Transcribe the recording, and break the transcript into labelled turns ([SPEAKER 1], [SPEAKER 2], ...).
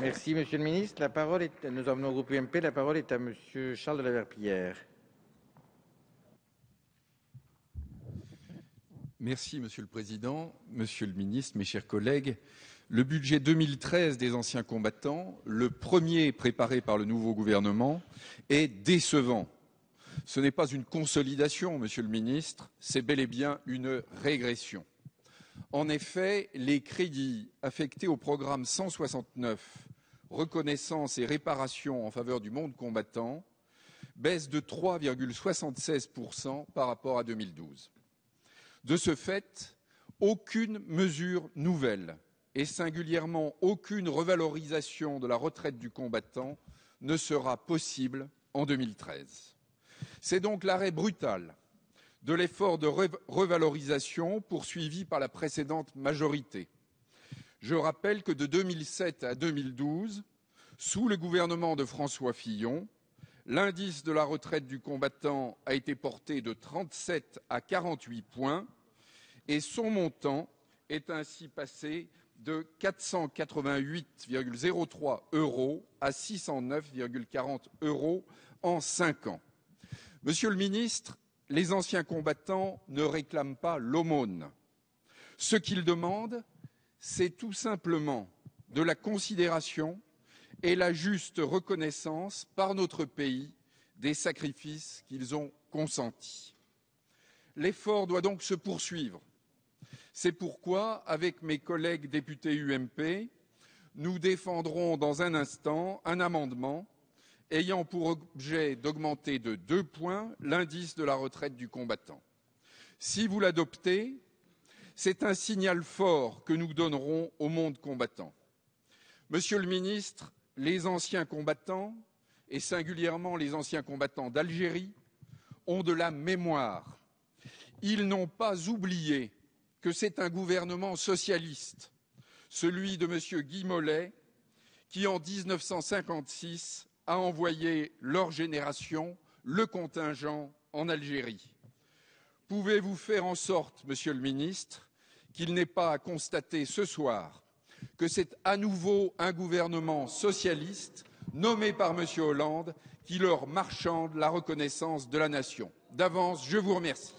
[SPEAKER 1] Merci, Monsieur le Ministre. La parole est, nous au groupe UMP. La parole est à Monsieur Charles de la Merci, Monsieur le Président, Monsieur le Ministre, mes chers collègues. Le budget 2013 des anciens combattants, le premier préparé par le nouveau gouvernement, est décevant. Ce n'est pas une consolidation, Monsieur le Ministre, c'est bel et bien une régression. En effet, les crédits affectés au programme 169 reconnaissance et réparation en faveur du monde combattant baisse de 3,76% par rapport à 2012. De ce fait, aucune mesure nouvelle et singulièrement aucune revalorisation de la retraite du combattant ne sera possible en 2013. C'est donc l'arrêt brutal de l'effort de revalorisation poursuivi par la précédente majorité je rappelle que, de 2007 à 2012, sous le gouvernement de François Fillon, l'indice de la retraite du combattant a été porté de 37 à 48 points et son montant est ainsi passé de 488,03 euros à 609,40 euros en cinq ans. Monsieur le ministre, les anciens combattants ne réclament pas l'aumône. Ce qu'ils demandent, c'est tout simplement de la considération et la juste reconnaissance par notre pays des sacrifices qu'ils ont consentis. L'effort doit donc se poursuivre. C'est pourquoi, avec mes collègues députés UMP, nous défendrons dans un instant un amendement ayant pour objet d'augmenter de deux points l'indice de la retraite du combattant. Si vous l'adoptez, c'est un signal fort que nous donnerons au monde combattant. Monsieur le ministre, les anciens combattants, et singulièrement les anciens combattants d'Algérie, ont de la mémoire. Ils n'ont pas oublié que c'est un gouvernement socialiste, celui de monsieur Guy Mollet, qui en 1956 a envoyé leur génération, le contingent, en Algérie. Pouvez-vous faire en sorte, monsieur le ministre, qu'il n'est pas à constater ce soir que c'est à nouveau un gouvernement socialiste nommé par M. Hollande qui leur marchande la reconnaissance de la nation. D'avance, je vous remercie.